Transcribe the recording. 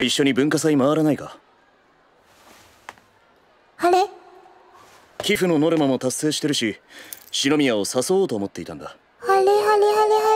一緒に文化祭回らないかあれ寄付のノルマも達成してるし篠宮を誘おうと思っていたんだあれあれあれあれ